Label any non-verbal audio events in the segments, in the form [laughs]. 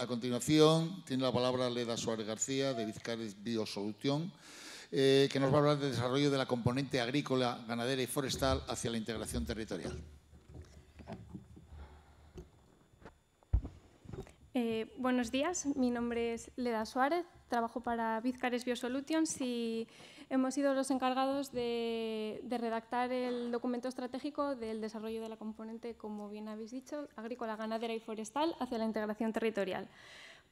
a continuación tiene la palabra Leda Suárez García, de Vizcares Biosolución, eh, que nos va a hablar del desarrollo de la componente agrícola, ganadera y forestal hacia la integración territorial. Eh, buenos días, mi nombre es Leda Suárez, trabajo para Vizcares Biosolutions y hemos sido los encargados de, redactar el documento estratégico del desarrollo de la componente, como bien habéis dicho, agrícola, ganadera y forestal hacia la integración territorial.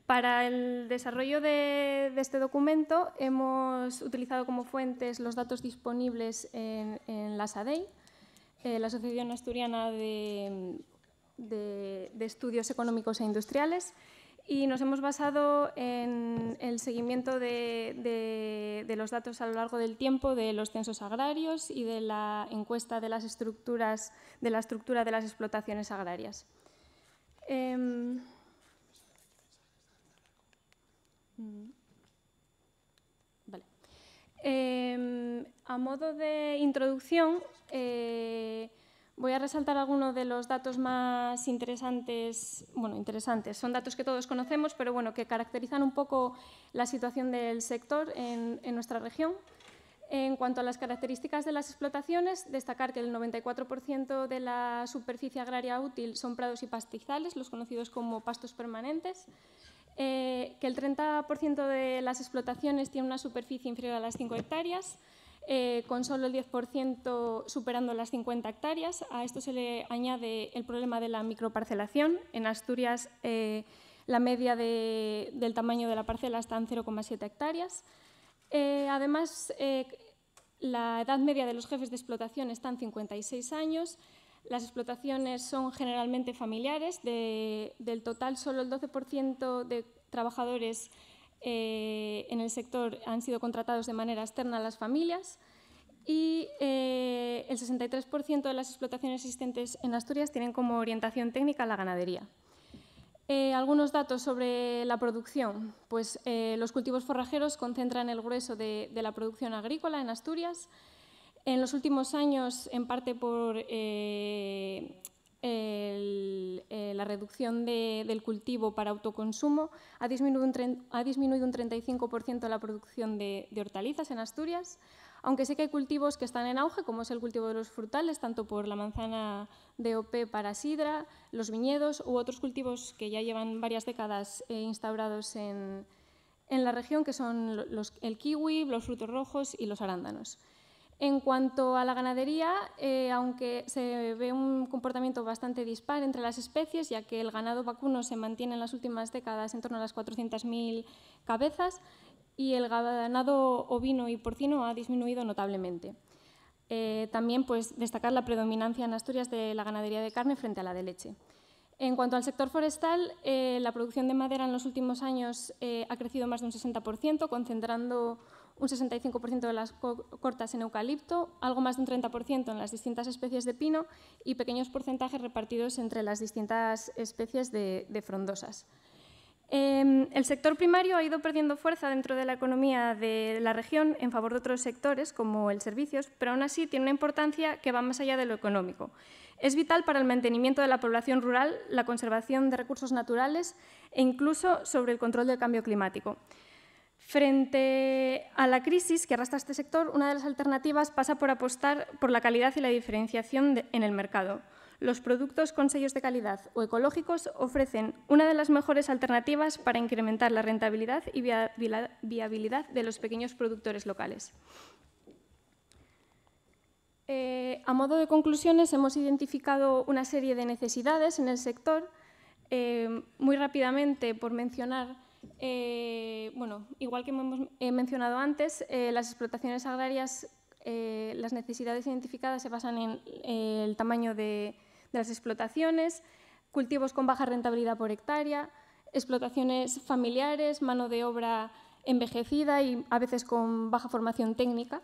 Para el desarrollo de, este documento hemos utilizado como fuentes los datos disponibles en, la SADEI, eh, la Asociación Asturiana de Estudios Económicos e Industriales, y nos hemos basado en el seguimiento de, los datos a lo largo del tiempo de los censos agrarios y de la encuesta de las estructuras de la estructura de las explotaciones agrarias. Em, em, a modo de introducción, eh, Voy a resaltar algunos de los datos más interesantes, bueno, interesantes, son datos que todos conocemos, pero bueno, que caracterizan un poco la situación del sector en, nuestra región. En cuanto a las características de las explotaciones, destacar que el 94% de la superficie agraria útil son prados y pastizales, los conocidos como pastos permanentes, eh, que el 30% de las explotaciones tiene una superficie inferior a las 5 hectáreas, eh, con solo el 10% superando las 50 hectáreas. A esto se le añade el problema de la microparcelación. En Asturias eh, la media del tamaño de la parcela está en 0,7 hectáreas. Eh, además, la edad media de los jefes de explotación está en 56 años. Las explotaciones son generalmente familiares. del total, solo el 12% de trabajadores eh, en el sector han sido contratados de manera externa a las familias y eh, el 63% de las explotaciones existentes en Asturias tienen como orientación técnica la ganadería. Eh, algunos datos sobre la producción. Pues eh, los cultivos forrajeros concentran el grueso de, la producción agrícola en Asturias. En los últimos años, en parte por el, la reducción del cultivo para autoconsumo, ha disminuido un, 35% la producción de, hortalizas en Asturias, aunque sé que hay cultivos que están en auge, como es el cultivo de los frutales, tanto por la manzana de OP para sidra, los viñedos u otros cultivos que ya llevan varias décadas eh, instaurados en, la región, que son el kiwi, los frutos rojos y los arándanos. En cuanto a la ganadería, eh, aunque se ve un comportamiento bastante dispar entre las especies, ya que el ganado vacuno se mantiene en las últimas décadas en torno a las 400.000 cabezas y el ganado ovino y porcino ha disminuido notablemente. Eh, también pues, destacar la predominancia en Asturias de la ganadería de carne frente a la de leche. En cuanto al sector forestal, eh, la producción de madera en los últimos años ha crecido más de un 60%, concentrando un 65% de las cortas en eucalipto, algo más de un 30% en las distintas especies de pino y pequeños porcentajes repartidos entre las distintas especies de, frondosas. Em, el sector primario ha ido perdiendo fuerza dentro de la economía de la región en favor de otros sectores, como el servicios, pero aún así tiene una importancia que va más allá de lo económico. Es vital para el mantenimiento de la población rural, la conservación de recursos naturales e incluso sobre el control del cambio climático. Frente a la crisis que arrastra este sector, una de las alternativas pasa por apostar por la calidad y la diferenciación en el mercado. Los productos con sellos de calidad o ecológicos ofrecen una de las mejores alternativas para incrementar la rentabilidad y viabilidad de los pequeños productores locales. Eh, a modo de conclusiones, hemos identificado una serie de necesidades en el sector. Eh, muy rápidamente, por mencionar eh, bueno, igual que hemos mencionado antes, eh, las explotaciones agrarias, eh, las necesidades identificadas se basan en el tamaño de, las explotaciones, cultivos con baja rentabilidad por hectárea, explotaciones familiares, mano de obra envejecida y a veces con baja formación técnica,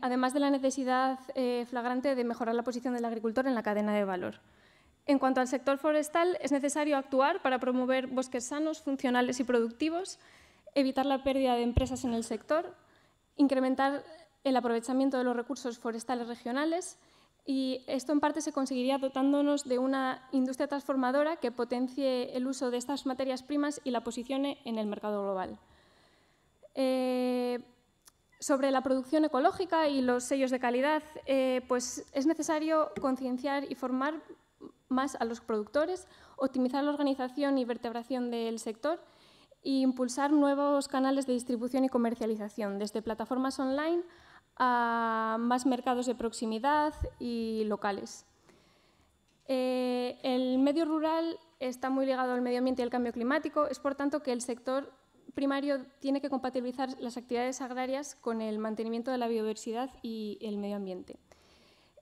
además de la necesidad flagrante de mejorar la posición del agricultor en la cadena de valor. En cuanto al sector forestal, es necesario actuar para promover bosques sanos, funcionales y productivos, evitar la pérdida de empresas en el sector, incrementar el aprovechamiento de los recursos forestales regionales y esto en parte se conseguiría dotándonos de una industria transformadora que potencie el uso de estas materias primas y la posicione en el mercado global. Eh, sobre la producción ecológica y los sellos de calidad, eh, pues es necesario concienciar y formar más a los productores, optimizar la organización y vertebración del sector e impulsar nuevos canales de distribución y comercialización, desde plataformas online a más mercados de proximidad y locales. Eh, el medio rural está muy ligado al medio ambiente y al cambio climático, es por tanto que el sector primario tiene que compatibilizar las actividades agrarias con el mantenimiento de la biodiversidad y el medio ambiente.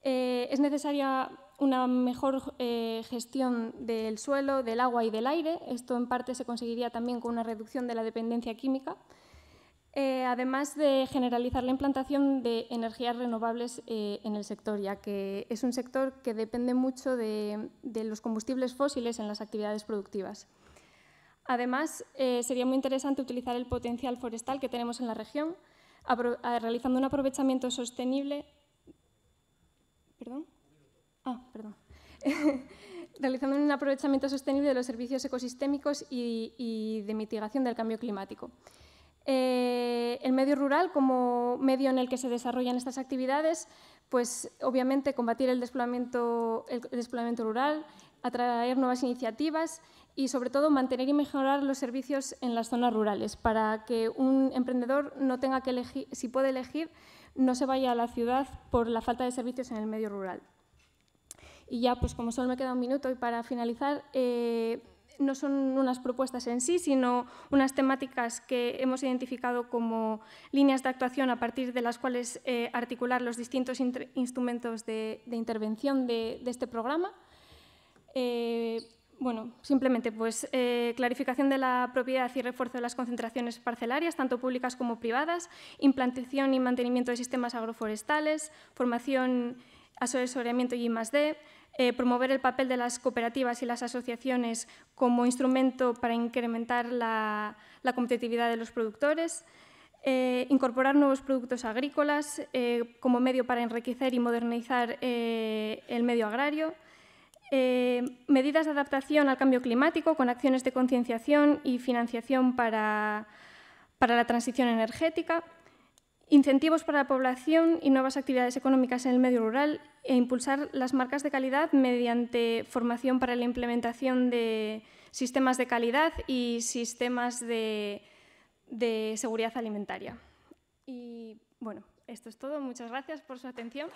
Eh, es necesaria una mejor eh, gestión del suelo, del agua y del aire. Esto en parte se conseguiría también con una reducción de la dependencia química, eh, además de generalizar la implantación de energías renovables eh, en el sector, ya que es un sector que depende mucho de, de los combustibles fósiles en las actividades productivas. Además, sería muy interesante utilizar el potencial forestal que tenemos en la región, realizando un aprovechamiento sostenible. Perdón. Ah, perdón. [laughs] realizando un aprovechamiento sostenible de los servicios ecosistémicos y, de mitigación del cambio climático. Eh, el medio rural como medio en el que se desarrollan estas actividades, pues obviamente combatir el desplazamiento el rural, atraer nuevas iniciativas y sobre todo mantener y mejorar los servicios en las zonas rurales para que un emprendedor no tenga que elegir, si puede elegir, no se vaya a la ciudad por la falta de servicios en el medio rural. Y ya, pues como solo me queda un minuto y para finalizar, eh, no son unas propuestas en sí, sino unas temáticas que hemos identificado como líneas de actuación a partir de las cuales eh, articular los distintos instrumentos de, intervención de, este programa. Eh, bueno, simplemente pues clarificación de la propiedad y refuerzo de las concentraciones parcelarias, tanto públicas como privadas, implantación y mantenimiento de sistemas agroforestales, formación, asesoramiento y I+.D., eh, promover el papel de las cooperativas y las asociaciones como instrumento para incrementar la, competitividad de los productores, eh, incorporar nuevos productos agrícolas eh, como medio para enriquecer y modernizar el medio agrario, medidas de adaptación al cambio climático con acciones de concienciación y financiación para la transición energética, incentivos para la población y nuevas actividades económicas en el medio rural e impulsar las marcas de calidad mediante formación para la implementación de sistemas de calidad y sistemas de, seguridad alimentaria. Y bueno, esto es todo. Muchas gracias por su atención.